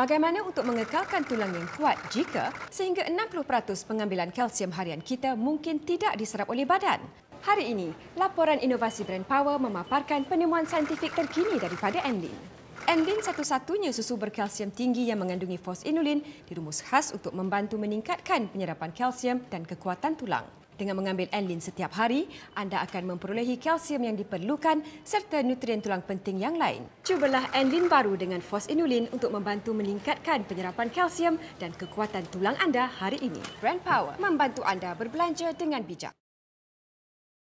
bagaimana untuk mengekalkan tulang yang kuat jika sehingga 60% pengambilan kalsium harian kita mungkin tidak diserap oleh badan? Hari ini, laporan inovasi Brand Power memaparkan penemuan saintifik terkini daripada Enlin. Enlin satu-satunya susu berkalsium tinggi yang mengandungi fosinulin, dirumus khas untuk membantu meningkatkan penyerapan kalsium dan kekuatan tulang. Dengan mengambil Enlin setiap hari, anda akan memperolehi kalsium yang diperlukan serta nutrien tulang penting yang lain. Cubalah Enlin baru dengan Fos Inulin untuk membantu meningkatkan penyerapan kalsium dan kekuatan tulang anda hari ini. Brand Power membantu anda berbelanja dengan bijak.